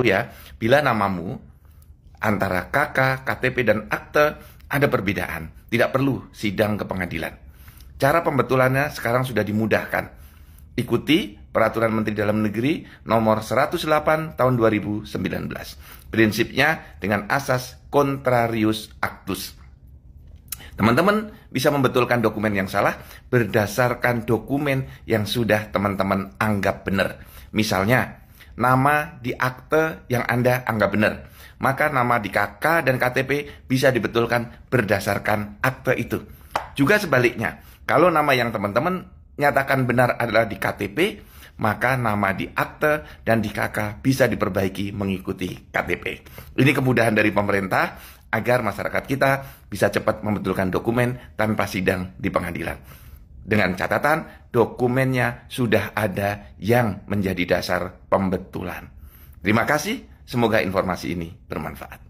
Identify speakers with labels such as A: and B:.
A: tahu oh ya, bila namamu antara KK, KTP, dan akte ada perbedaan. Tidak perlu sidang ke pengadilan. Cara pembetulannya sekarang sudah dimudahkan. Ikuti Peraturan Menteri Dalam Negeri nomor 108 tahun 2019. Prinsipnya dengan asas contrarius actus. Teman-teman bisa membetulkan dokumen yang salah berdasarkan dokumen yang sudah teman-teman anggap benar. Misalnya, nama di akte yang Anda anggap benar. Maka nama di KK dan KTP bisa dibetulkan berdasarkan akte itu. Juga sebaliknya, kalau nama yang teman-teman nyatakan benar adalah di KTP, maka nama di akte dan di KK bisa diperbaiki mengikuti KTP. Ini kemudahan dari pemerintah agar masyarakat kita bisa cepat membetulkan dokumen tanpa sidang di pengadilan. Dengan catatan dokumennya sudah ada yang menjadi dasar pembetulan. Terima kasih, semoga informasi ini bermanfaat.